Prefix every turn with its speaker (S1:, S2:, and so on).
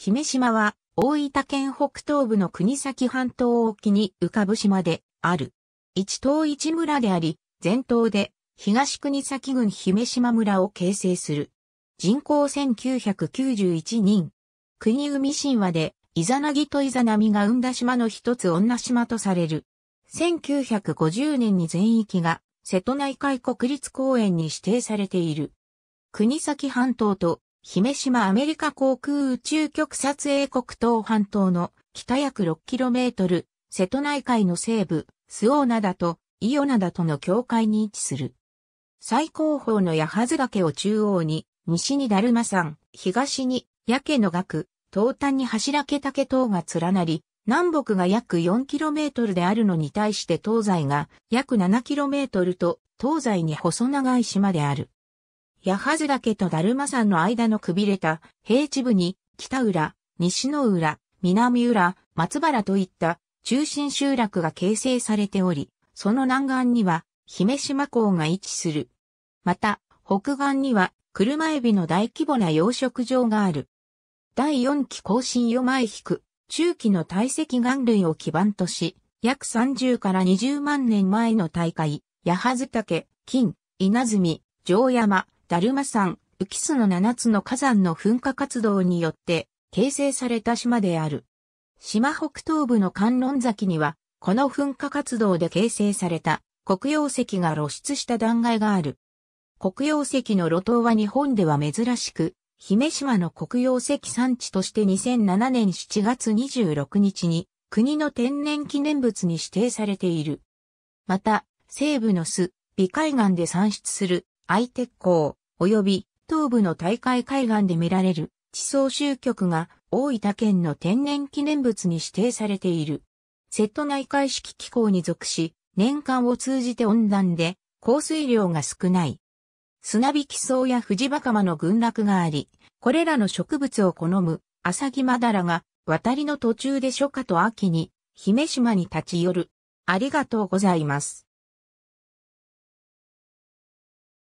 S1: 姫島は大分県北東部の国崎半島沖に浮かぶ島である。一島一村であり、全島で東国崎郡姫島村を形成する。人口1991人。国海神話でイザナギとイザナミが生んだ島の一つ女島とされる。1950年に全域が瀬戸内海国立公園に指定されている。国崎半島と姫島アメリカ航空宇宙局撮影国東半島の北約 6km、瀬戸内海の西部、スオーナダとイオナダとの境界に位置する。最高峰の八幡岳を中央に、西にダルマ山、東に、やけの岳、東端に柱毛岳等が連なり、南北が約 4km であるのに対して東西が約 7km と東西に細長い島である。八幡岳とまさ山の間のくびれた平地部に北浦、西の浦、南浦、松原といった中心集落が形成されており、その南岸には姫島港が位置する。また、北岸には車エビの大規模な養殖場がある。第4期更新を前引く中期の堆積岩類を基盤とし、約30から20万年前の大海、八幡岳、金、稲積、城山、ダルマ山、ウキスの7つの火山の噴火活動によって形成された島である。島北東部の観音崎には、この噴火活動で形成された黒曜石が露出した断崖がある。黒曜石の露頭は日本では珍しく、姫島の黒曜石産地として2007年7月26日に国の天然記念物に指定されている。また、西部の巣、美海岸で産出するアイテッ港、及び東部の大海海岸で見られる地層集局が大分県の天然記念物に指定されている。瀬戸内海式気候に属し、年間を通じて温暖で降水量が少ない。砂引き層や藤バカマの群落があり、これらの植物を好むアサギマダラが渡りの途中で初夏と秋に姫島に立ち寄る。ありがとうございます。